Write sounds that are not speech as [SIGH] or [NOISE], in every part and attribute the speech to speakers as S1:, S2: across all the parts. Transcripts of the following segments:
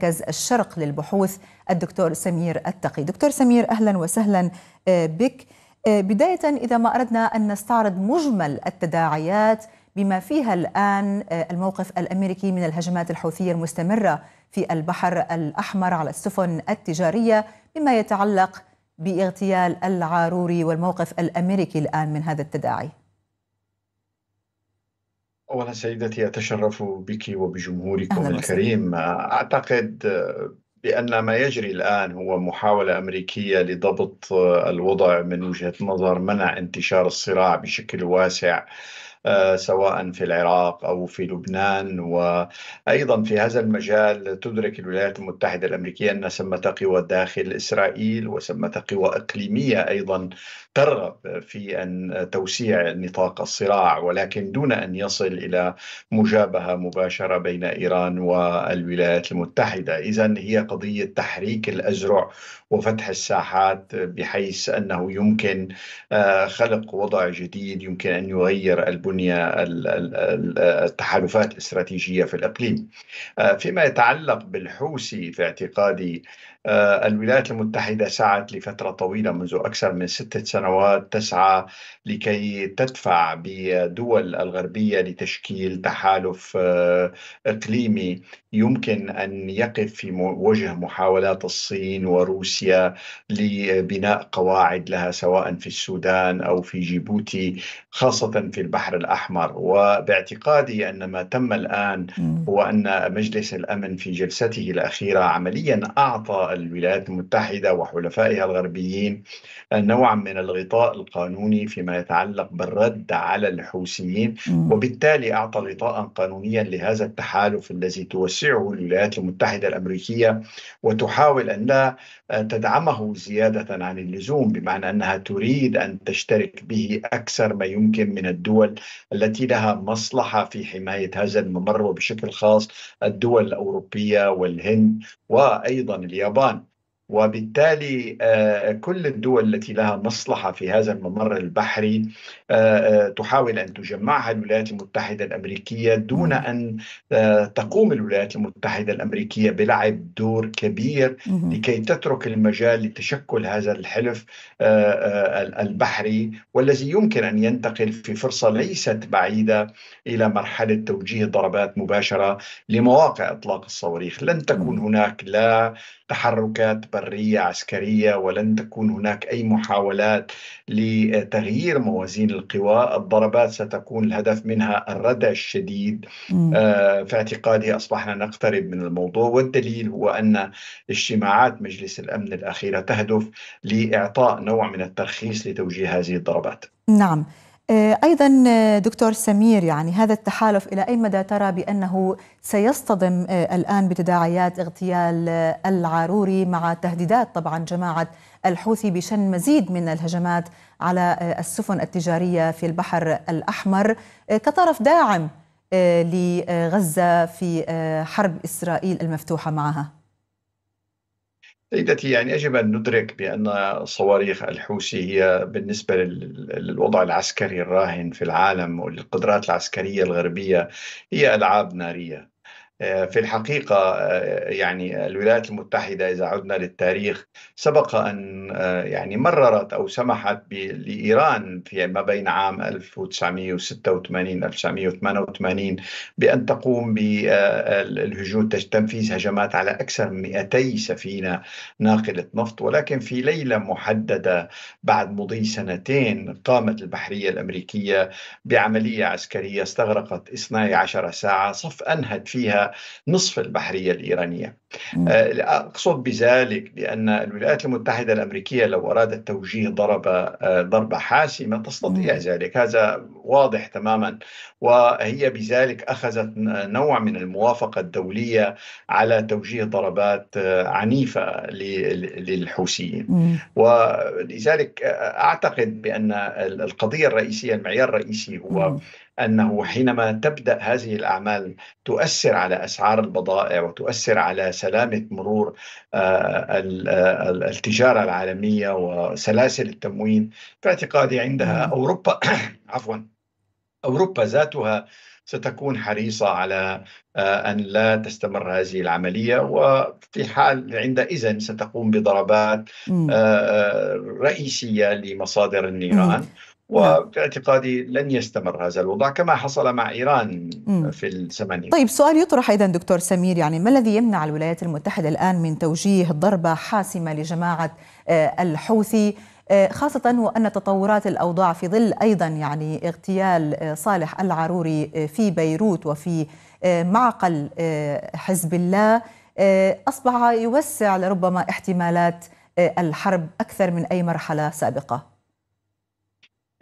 S1: مركز الشرق للبحوث الدكتور سمير التقي دكتور سمير أهلا وسهلا آه، بك آه، بداية إذا ما أردنا أن نستعرض مجمل التداعيات بما فيها الآن آه، الموقف الأمريكي من الهجمات الحوثية المستمرة في البحر الأحمر على السفن التجارية بما يتعلق باغتيال العاروري والموقف الأمريكي الآن من هذا التداعي
S2: أولا سيدتي أتشرف بك وبجمهوركم الكريم أعتقد بأن ما يجري الآن هو محاولة أمريكية لضبط الوضع من وجهة نظر منع انتشار الصراع بشكل واسع آه، سواء في العراق او في لبنان وايضا في هذا المجال تدرك الولايات المتحده الامريكيه ان ثمه قوى داخل اسرائيل وثمه قوى اقليميه ايضا ترغب في ان توسيع نطاق الصراع ولكن دون ان يصل الى مجابهه مباشره بين ايران والولايات المتحده، اذا هي قضيه تحريك الازرع وفتح الساحات بحيث انه يمكن آه، خلق وضع جديد يمكن ان يغير البلد بنية التحالفات الاستراتيجية في الإقليم آه، فيما يتعلق بالحوثي في اعتقادي آه، الولايات المتحدة سعت لفترة طويلة منذ أكثر من ستة سنوات تسعى لكي تدفع بدول الغربية لتشكيل تحالف آه، إقليمي يمكن أن يقف في وجه محاولات الصين وروسيا لبناء قواعد لها سواء في السودان أو في جيبوتي خاصة في البحر الأحمر وباعتقادي أن ما تم الآن هو أن مجلس الأمن في جلسته الأخيرة عمليا أعطى الولايات المتحدة وحلفائها الغربيين نوع من الغطاء القانوني فيما يتعلق بالرد على الحوثيين وبالتالي أعطى غطاء قانونيا لهذا التحالف الذي توسعه الولايات المتحدة الأمريكية وتحاول أن لا تدعمه زيادة عن اللزوم بمعنى أنها تريد أن تشترك به أكثر ما يمكن من الدول التي لها مصلحة في حماية هذا الممر وبشكل خاص الدول الأوروبية والهند وأيضا اليابان bun. وبالتالي آه، كل الدول التي لها مصلحه في هذا الممر البحري آه، آه، تحاول ان تجمعها الولايات المتحده الامريكيه دون ان تقوم الولايات المتحده الامريكيه بلعب دور كبير لكي تترك المجال لتشكل هذا الحلف البحري والذي يمكن ان ينتقل في فرصه ليست بعيده الى مرحله توجيه ضربات مباشره لمواقع اطلاق الصواريخ، لن تكون هناك لا تحركات برية عسكرية ولن تكون هناك أي محاولات لتغيير موازين القوى الضربات ستكون الهدف منها الردع الشديد آه، في اعتقادي أصبحنا نقترب من الموضوع والدليل هو أن اجتماعات مجلس الأمن الأخيرة تهدف لإعطاء نوع من الترخيص لتوجيه هذه الضربات
S1: نعم آه، أيضا آه، دكتور سمير يعني هذا التحالف إلى أي مدى ترى بأنه سيصطدم آه، الآن بتداعيات اغتيال العروري مع تهديدات طبعا جماعة الحوثي بشن مزيد من الهجمات على السفن التجارية في البحر الأحمر كطرف داعم لغزة في حرب إسرائيل المفتوحة معها
S2: سيدتي يعني يجب أن ندرك بأن صواريخ الحوثي هي بالنسبة للوضع العسكري الراهن في العالم وللقدرات العسكرية الغربية هي ألعاب نارية آه، في الحقيقة آه، يعني الولايات المتحدة إذا عدنا للتاريخ سبق أن آه، يعني مررت أو سمحت لإيران في ما بين عام 1986 1988 بأن تقوم بالهجوم تنفيذ هجمات على أكثر من 200 سفينة ناقلة نفط ولكن في ليلة محددة بعد مضي سنتين قامت البحرية الأمريكية بعملية عسكرية استغرقت 12 ساعة صف أنهت فيها نصف البحرية الإيرانية آه، أقصد بذلك بأن الولايات المتحدة الأمريكية لو أرادت توجيه ضربة آه، ضربة حاسمة تستطيع ذلك هذا واضح تماما وهي بذلك أخذت نوع من الموافقة الدولية على توجيه ضربات آه، عنيفة للحوثيين ولذلك أعتقد بأن القضية الرئيسية المعيار الرئيسي هو انه حينما تبدا هذه الاعمال تؤثر على اسعار البضائع وتؤثر على سلامه مرور آه، آه، التجاره العالميه وسلاسل التموين باعتقادي عندها نعم. اوروبا [COUGHS] عفوا اوروبا ذاتها ستكون حريصه على آه، ان لا تستمر هذه العمليه وفي حال عندئذ ستقوم بضربات رئيسيه لمصادر النيران نعم. وباعتقادي لن يستمر هذا الوضع كما حصل مع ايران في الثمانينات. طيب سؤال
S1: يطرح ايضا دكتور سمير يعني ما الذي يمنع الولايات المتحده الان من توجيه ضربه حاسمه لجماعه آه، الحوثي آه، خاصة وأن تطورات الأوضاع في ظل أيضا يعني اغتيال آه، صالح العروري في بيروت وفي معقل حزب الله أصبح يوسع لربما احتمالات الحرب أكثر من أي مرحلة سابقة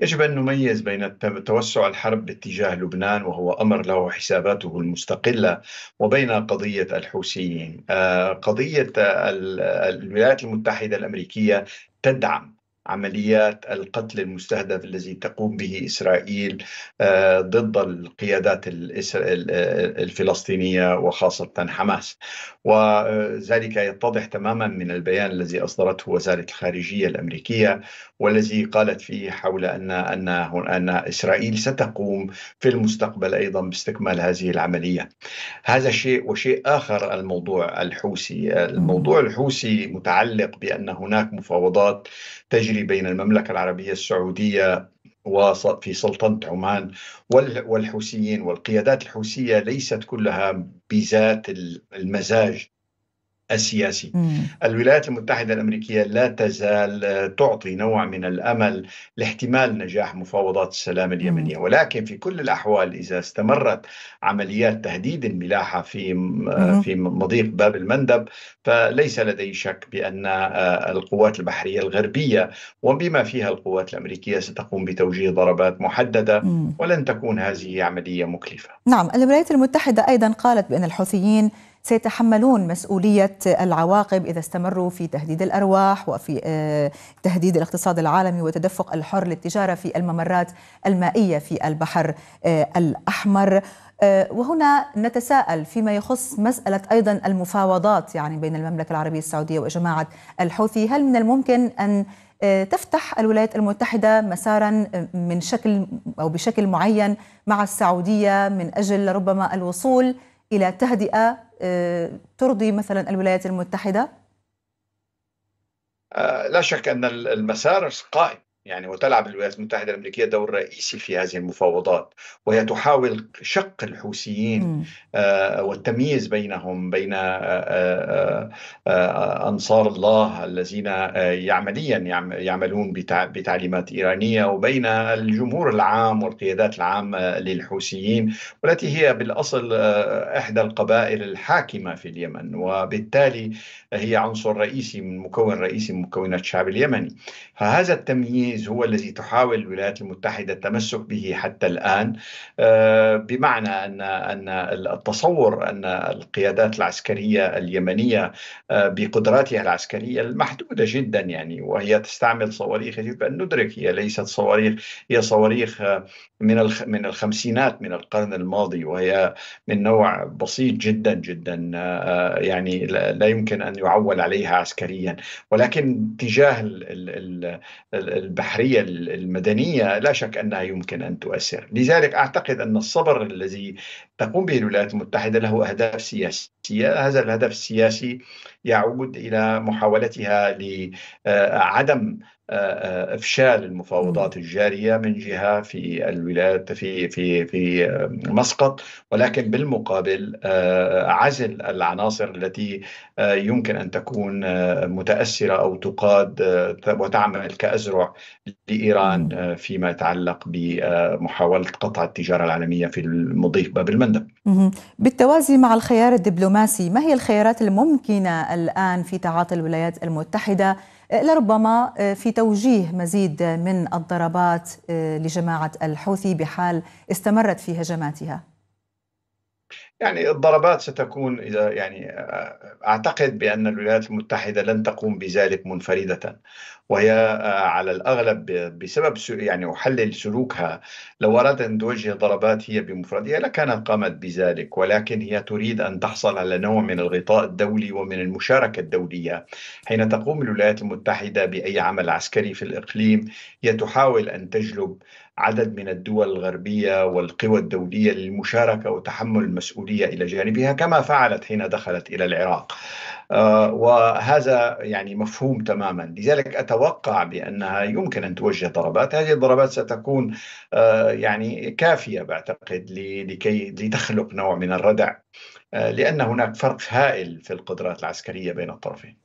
S2: يجب أن نميز بين توسع الحرب باتجاه لبنان وهو أمر له حساباته المستقلة وبين قضية الحوثيين آه، قضية الولايات المتحدة الأمريكية تدعم عمليات القتل المستهدف الذي تقوم به اسرائيل آه، ضد القيادات الفلسطينيه وخاصه حماس وذلك يتضح تماما من البيان الذي اصدرته وزاره الخارجيه الامريكيه والذي قالت فيه حول ان ان ان اسرائيل ستقوم في المستقبل ايضا باستكمال هذه العمليه. هذا شيء وشيء اخر الموضوع الحوثي، الموضوع الحوثي متعلق بان هناك مفاوضات تجري التجاري بين المملكة العربية السعودية وفي سلطنة عمان والحوثيين والقيادات الحوثية ليست كلها بذات المزاج السياسي مم. الولايات المتحدة الأمريكية لا تزال تعطي نوع من الأمل لاحتمال نجاح مفاوضات السلام اليمنية مم. ولكن في كل الأحوال إذا استمرت عمليات تهديد الملاحة في مم. في مضيق باب المندب فليس لدي شك بأن آه، القوات البحرية الغربية وبما فيها القوات الأمريكية ستقوم بتوجيه ضربات محددة مم. ولن تكون هذه عملية
S1: مكلفة نعم الولايات المتحدة أيضا قالت بأن الحوثيين سيتحملون مسؤولية العواقب إذا استمروا في تهديد الأرواح وفي آه، تهديد الاقتصاد العالمي وتدفق الحر للتجارة في الممرات المائية في البحر آه، الأحمر آه، وهنا نتساءل فيما يخص مسألة أيضا المفاوضات يعني بين المملكة العربية السعودية وجماعة الحوثي هل من الممكن أن تفتح الولايات المتحدة مسارا من شكل أو بشكل معين مع السعودية من أجل ربما الوصول إلى تهدئة آه، ترضي مثلا الولايات المتحدة؟
S2: آه، لا شك أن المسار قائم يعني وتلعب الولايات المتحدة الأمريكية دور رئيسي في هذه المفاوضات وهي تحاول شق الحوثيين آه، والتمييز بينهم بين آه، آه، أنصار الله الذين عمليا يعملون بتعليمات إيرانية وبين الجمهور العام والقيادات العامة للحوثيين والتي هي بالأصل إحدى القبائل الحاكمة في اليمن وبالتالي هي عنصر رئيسي من مكون رئيسي من مكونات الشعب اليمني فهذا التمييز الجائز هو الذي تحاول الولايات المتحدة التمسك به حتى الآن آه، بمعنى أن أن التصور أن القيادات العسكرية اليمنية آه، بقدراتها العسكرية المحدودة جدا يعني وهي تستعمل صواريخ يجب أن ندرك هي ليست صواريخ هي صواريخ آه، من من الخمسينات من القرن الماضي وهي من نوع بسيط جدا جدا يعني لا يمكن أن يعول عليها عسكريا ولكن تجاه البحث البحرية المدنية لا شك أنها يمكن أن تؤثر لذلك أعتقد أن الصبر الذي تقوم به الولايات المتحدة له أهداف سياسية هذا الهدف السياسي يعود إلى محاولتها لعدم افشال المفاوضات الجاريه من جهه في الولايات في في في آه، مسقط ولكن بالمقابل آه، عزل العناصر التي آه، يمكن ان تكون متاثره او تقاد وتعمل كازرع لايران فيما يتعلق بمحاوله قطع التجاره العالميه في المضيق باب المندب.
S1: بالتوازي مع الخيار الدبلوماسي، ما هي الخيارات الممكنه الان في تعاطي الولايات المتحده آه، لربما آه، في توجيه مزيد من الضربات آه، لجماعة الحوثي بحال استمرت في هجماتها
S2: يعني الضربات ستكون اذا يعني آه، اعتقد بان الولايات المتحده لن تقوم بذلك منفرده وهي آه، على الاغلب بسبب يعني احلل سلوكها لو ارادت ان توجه ضربات هي بمفردها لكانت قامت بذلك ولكن هي تريد ان تحصل على نوع من الغطاء الدولي ومن المشاركه الدوليه حين تقوم الولايات المتحده باي عمل عسكري في الاقليم هي تحاول ان تجلب عدد من الدول الغربيه والقوى الدوليه للمشاركه وتحمل المسؤوليه السعودية إلى جانبها كما فعلت حين دخلت إلى العراق آه، وهذا يعني مفهوم تماما لذلك أتوقع بأنها يمكن أن توجه ضربات هذه الضربات ستكون آه، يعني كافية بعتقد لكي لتخلق نوع من الردع آه، لأن هناك فرق هائل في القدرات العسكرية بين الطرفين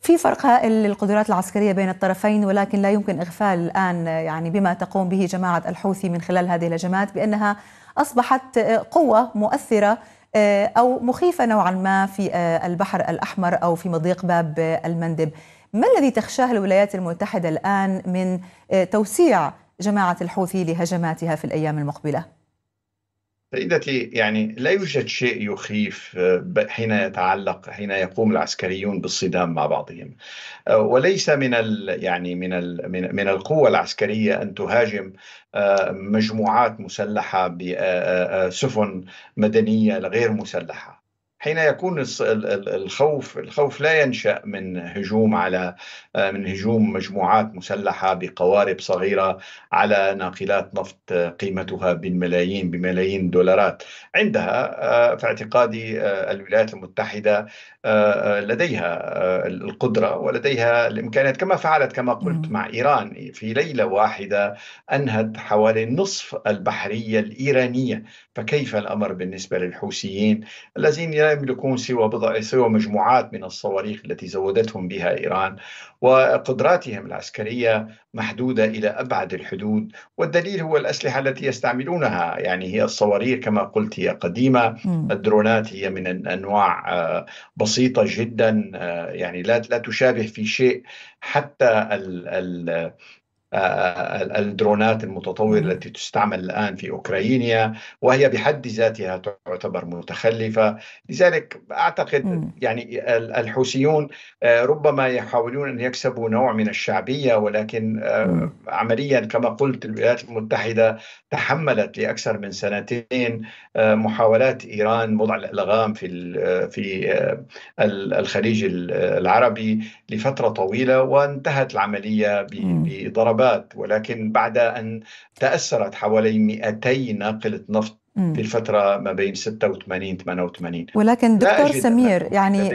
S1: في فرق هائل للقدرات العسكرية بين الطرفين ولكن لا يمكن إغفال الآن يعني بما تقوم به جماعة الحوثي من خلال هذه الهجمات بأنها أصبحت آه، قوة مؤثرة آه، أو مخيفة نوعا ما في آه، البحر الأحمر أو في مضيق باب المندب ما الذي تخشاه الولايات المتحدة الآن من توسيع جماعة الحوثي لهجماتها في الأيام المقبلة؟
S2: سيدتي يعني لا يوجد شيء يخيف آه، حين يتعلق حين يقوم العسكريون بالصدام مع بعضهم آه، وليس من ال يعني من ال من القوة العسكرية أن تهاجم آه، مجموعات مسلحة بسفن مدنية غير مسلحة حين يكون الخوف الخوف لا ينشا من هجوم على آه، من هجوم مجموعات مسلحه بقوارب صغيره على ناقلات نفط آه، قيمتها بالملايين بملايين الدولارات عندها آه، في اعتقادي الولايات المتحده آه، آه، لديها آه، القدرة ولديها الإمكانيات كما فعلت كما قلت مع إيران في ليلة واحدة أنهت حوالي نصف البحرية الإيرانية فكيف الأمر بالنسبة للحوثيين الذين لا يملكون سوى بضع سوى مجموعات من الصواريخ التي زودتهم بها إيران وقدراتهم العسكرية محدودة إلى أبعد الحدود والدليل هو الأسلحة التي يستعملونها يعني هي الصواريخ كما قلت هي قديمة الدرونات هي من أنواع بسيطة بسيطة جدا آه، يعني لا لا تشابه في شيء حتى الدرونات المتطورة التي تستعمل الآن في أوكرانيا وهي بحد ذاتها تعتبر متخلفة لذلك أعتقد يعني الحوثيون آه، ربما يحاولون أن يكسبوا نوع من الشعبية ولكن آه، عمليا كما قلت الولايات المتحدة تحملت لأكثر من سنتين آه، محاولات إيران وضع الألغام في في الخليج العربي لفترة طويلة وانتهت العملية بضرب العقبات ولكن بعد أن تأثرت حوالي 200 ناقلة نفط في الفترة ما بين 86 88 ولكن دكتور سمير
S1: يعني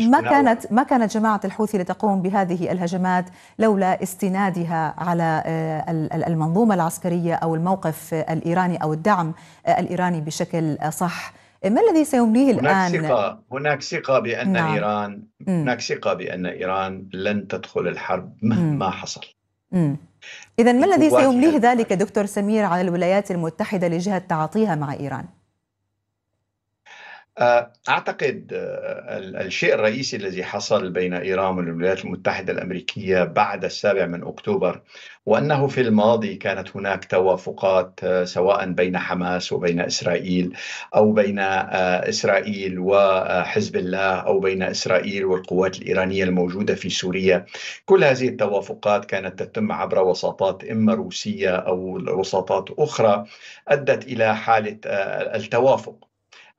S1: ما كانت ما كانت جماعة الحوثي لتقوم بهذه الهجمات لولا استنادها على آه، المنظومة العسكرية أو الموقف الإيراني أو الدعم الإيراني بشكل صح ما الذي سيمليه الآن؟ هناك ثقة
S2: هناك ثقة بأن نعم. إيران هناك ثقة بأن إيران لن تدخل الحرب مهما حصل
S1: إذا ما الذي سيمليه ذلك دكتور سمير على الولايات المتحدة لجهة تعاطيها مع إيران؟
S2: أعتقد آه، الشيء الرئيسي الذي حصل بين إيران والولايات المتحدة الأمريكية بعد السابع من أكتوبر وأنه في الماضي كانت هناك توافقات آه، سواء بين حماس وبين إسرائيل أو بين آه، إسرائيل وحزب الله أو بين إسرائيل والقوات الإيرانية الموجودة في سوريا كل هذه التوافقات كانت تتم عبر وساطات إما روسية أو وساطات أخرى أدت إلى حالة التوافق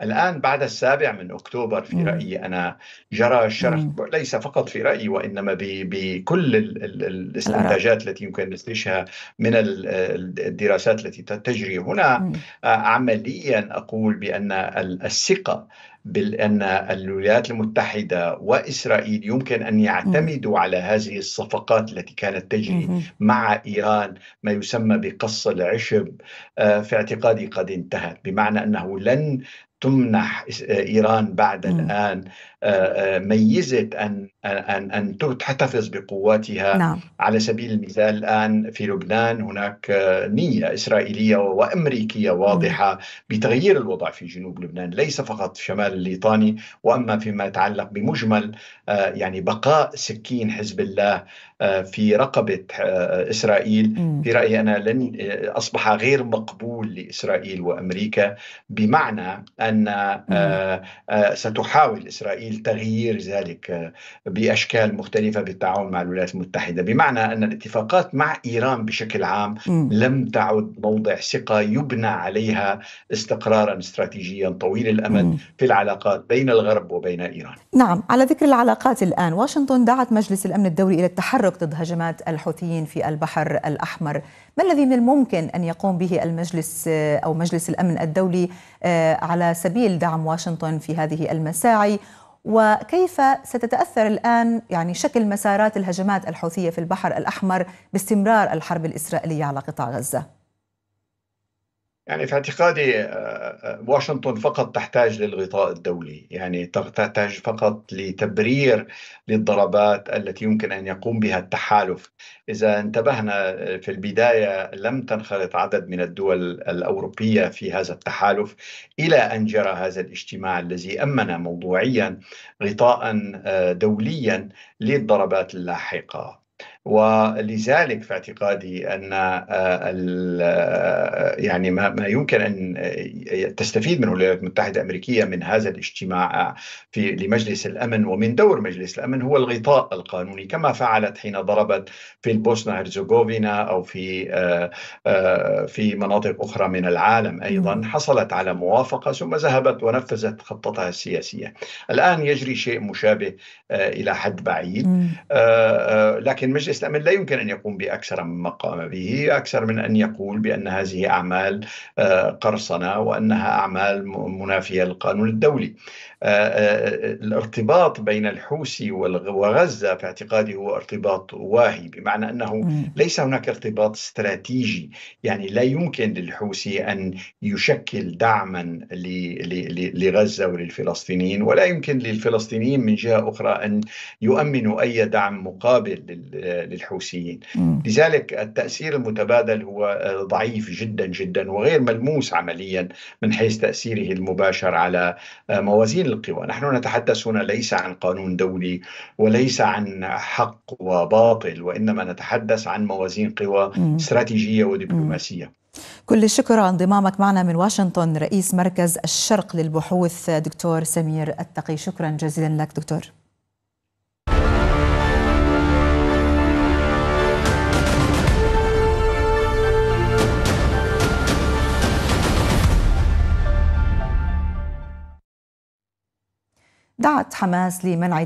S2: الآن بعد السابع من أكتوبر في رأيي أنا جرى الشرخ ليس فقط في رأيي وإنما بكل الاستنتاجات التي يمكن نستشها من الدراسات التي تجري هنا آه، عمليا أقول بأن الثقة بأن الولايات المتحدة وإسرائيل يمكن أن يعتمدوا على هذه الصفقات التي كانت تجري مع إيران ما يسمى بقص العشب آه، في اعتقادي قد انتهت بمعنى أنه لن تمنح آه، ايران بعد م. الان آه، آه، ميزه ان ان ان تحتفظ بقواتها نعم. على سبيل المثال الان في لبنان هناك نيه اسرائيليه وامريكيه واضحه م. بتغيير الوضع في جنوب لبنان ليس فقط في شمال الليطاني واما فيما يتعلق بمجمل يعني بقاء سكين حزب الله في رقبه اسرائيل في رايي انا لن اصبح غير مقبول لاسرائيل وامريكا بمعنى ان أن آه، آه، ستحاول إسرائيل تغيير ذلك آه، بأشكال مختلفة بالتعاون مع الولايات المتحدة بمعنى أن الاتفاقات مع إيران بشكل عام لم تعد موضع ثقة يبنى عليها استقرارا استراتيجيا طويل الأمد في العلاقات بين الغرب وبين إيران
S1: نعم على ذكر العلاقات الآن واشنطن دعت مجلس الأمن الدولي إلى التحرك ضد هجمات الحوثيين في البحر الأحمر ما الذي من الممكن أن يقوم به المجلس أو مجلس الأمن الدولي على سبيل دعم واشنطن في هذه المساعي وكيف ستتاثر الان يعني شكل مسارات الهجمات الحوثيه في البحر الاحمر باستمرار الحرب الاسرائيليه على قطاع غزه؟
S2: يعني في اعتقادي آه، آه، واشنطن فقط تحتاج للغطاء الدولي يعني تحتاج فقط لتبرير للضربات التي يمكن أن يقوم بها التحالف إذا انتبهنا آه، في البداية لم تنخرط عدد من الدول الأوروبية في هذا التحالف إلى أن جرى هذا الاجتماع الذي أمن موضوعيا غطاء دوليا للضربات اللاحقة ولذلك في اعتقادي ان آه، آه، يعني ما ما يمكن ان آه، تستفيد منه الولايات المتحده الامريكيه من هذا الاجتماع في لمجلس الامن ومن دور مجلس الامن هو الغطاء القانوني كما فعلت حين ضربت في البوسنه هرزوغوفينا او في في مناطق اخرى من العالم ايضا نعم. حصلت على موافقه ثم ذهبت ونفذت خطتها السياسيه. الان يجري شيء مشابه الى حد بعيد نعم. لكن مجلس الإسلام لا يمكن أن يقوم بأكثر مما قام به أكثر من أن يقول بأن هذه أعمال آه، قرصنة وأنها أعمال منافية للقانون الدولي آه، آه، الارتباط بين الحوثي وغزة في اعتقادي هو ارتباط واهي بمعنى أنه ليس هناك ارتباط استراتيجي يعني لا يمكن للحوثي أن يشكل دعما لغزة وللفلسطينيين ولا يمكن للفلسطينيين من جهة أخرى أن يؤمنوا أي دعم مقابل للحوثيين لذلك التأثير المتبادل هو آه، ضعيف جدا جدا وغير ملموس عمليا من حيث تأثيره المباشر على آه، موازين القوى نحن نتحدث هنا ليس عن قانون دولي وليس عن حق وباطل وإنما نتحدث عن موازين قوى استراتيجية ودبلوماسية
S1: كل الشكر على انضمامك معنا من واشنطن رئيس مركز الشرق للبحوث دكتور سمير التقي شكرا جزيلا لك دكتور دعت حماس لمنع